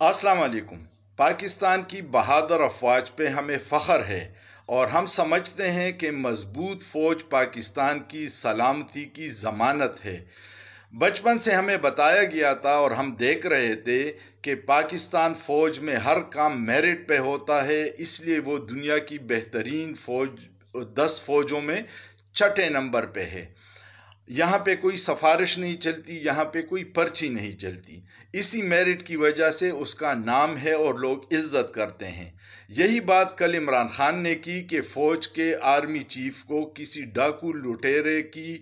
अस्सलाम वालेकुम पाकिस्तान की बहादुर अफवाज पे हमें फ़ख्र है और हम समझते हैं कि मजबूत फ़ौज पाकिस्तान की सलामती की ज़मानत है बचपन से हमें बताया गया था और हम देख रहे थे कि पाकिस्तान फ़ौज में हर काम मेरिट पे होता है इसलिए वो दुनिया की बेहतरीन फ़ौज दस फ़ौजों में छठे नंबर पे है यहाँ पे कोई सिफारिश नहीं चलती यहाँ पे कोई पर्ची नहीं चलती इसी मेरिट की वजह से उसका नाम है और लोग इज्जत करते हैं यही बात कल इमरान खान ने की कि फ़ौज के आर्मी चीफ को किसी डाकू लुटेरे की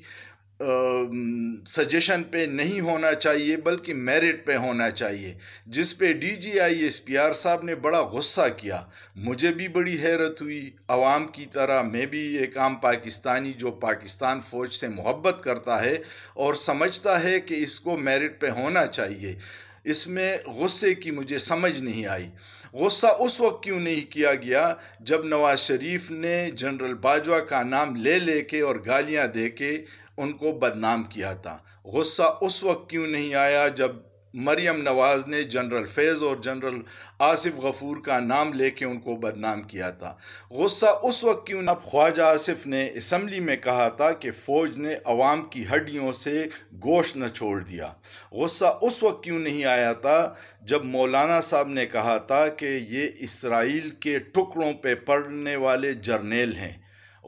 सजेशन पे नहीं होना चाहिए बल्कि मेरिट पे होना चाहिए जिस पे D G I S P R साहब ने बड़ा गुस्सा किया मुझे भी बड़ी हैरत हुई आवाम की तरह मैं भी एक आम पाकिस्तानी जो पाकिस्तान फ़ौज से मोहब्बत करता है और समझता है कि इसको मेरिट पे होना चाहिए इसमें गुस्से की मुझे समझ नहीं आई गुस्सा उस वक्त क्यों नहीं किया गया जब नवाज शरीफ ने जनरल बाजवा का नाम ले लेके और गालियां दे के उनको बदनाम किया था गुस्सा उस वक्त क्यों नहीं आया जब मरियम नवाज़ ने जनरल फैज़ और जनरल आसिफ गफ़ूर का नाम लेके उनको बदनाम किया था गुस्सा उस वक्त क्यों अब ख्वाजा आसिफ ने इसम्बली में कहा था कि फ़ौज ने अवाम की हड्डियों से गोश्त न छोड़ दिया गुस्सा उस वक्त क्यों नहीं आया था जब मौलाना साहब ने कहा था कि ये इसराइल के टुकड़ों पे पड़ने वाले जर्नेल हैं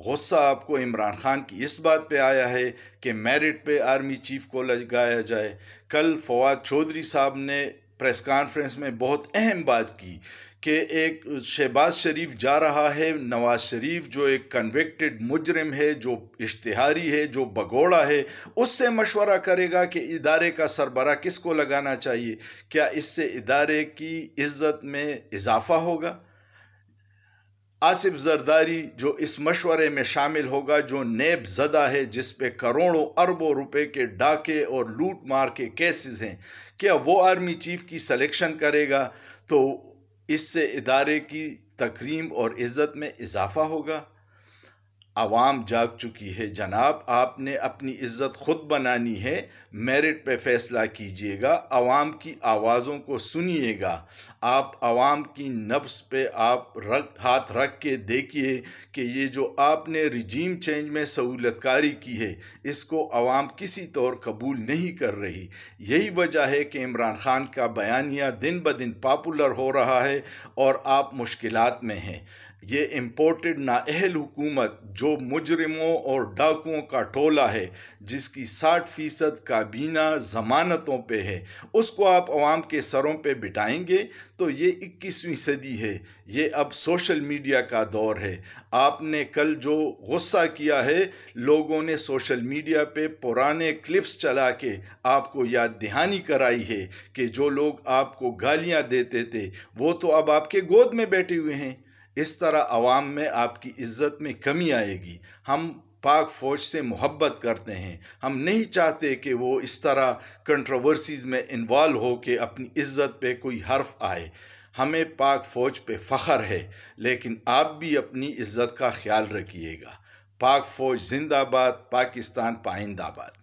गुस्सा आपको इमरान खान की इस बात पे आया है कि मेरिट पे आर्मी चीफ को लगाया जाए कल फवाद चौधरी साहब ने प्रेस कॉन्फ्रेंस में बहुत अहम बात की कि एक शहबाज शरीफ जा रहा है नवाज शरीफ जो एक कन्विक्टेड मुजरिम है जो इश्तहारी है जो भगोड़ा है उससे मशवरा करेगा कि इदारे का सरबरा किसको लगाना चाहिए क्या इससे इदारे की इज्जत में इजाफा होगा आसिफ जरदारी जो इस मशवरे में शामिल होगा जो नेब ज़दा है जिस पे करोड़ों अरबों रुपए के डाके और लूट मार के केसेस हैं क्या वो आर्मी चीफ की सिलेक्शन करेगा तो इससे इदारे की तकरीम और इज़्ज़त में इजाफा होगा आवाम जाग चुकी है जनाब आपने अपनी इज्जत खुद बनानी है मेरिट पे फैसला कीजिएगा आवाम की आवाज़ों को सुनिएगा आप आवाम की नब्स पे आप रख हाथ रख के देखिए कि ये जो आपने रिजीम चेंज में सहूलतकारी की है इसको आवाम किसी तौर कबूल नहीं कर रही यही वजह है कि इमरान ख़ान का बयानिया दिन ब दिन पापुलर हो रहा है और आप मुश्किल में हैं ये इम्पोर्टेड नाअहल हुकूमत जो मुजरमों और डाकुओं का टोला है जिसकी साठ फ़ीसद काबीना ज़मानतों पे है उसको आप आवाम के सरों पे बिठाएंगे तो ये इक्कीसवीं सदी है ये अब सोशल मीडिया का दौर है आपने कल जो गुस्सा किया है लोगों ने सोशल मीडिया पे पुराने क्लिप्स चला के आपको याद दहानी कराई है कि जो लोग आपको गालियाँ देते थे वो तो अब आपके गोद में बैठे हुए हैं इस तरह आवाम में आपकी इज्जत में कमी आएगी हम पाक फ़ौज से मोहब्बत करते हैं हम नहीं चाहते कि वो इस तरह कंट्रोवर्सीज़ में इन्वॉल्व हो के अपनी इज्जत पे कोई हर्फ आए हमें पाक फ़ौज पे फ़ख्र है लेकिन आप भी अपनी इज्जत का ख्याल रखिएगा पाक फ़ौज जिंदाबाद पाकिस्तान पाइंदाबाद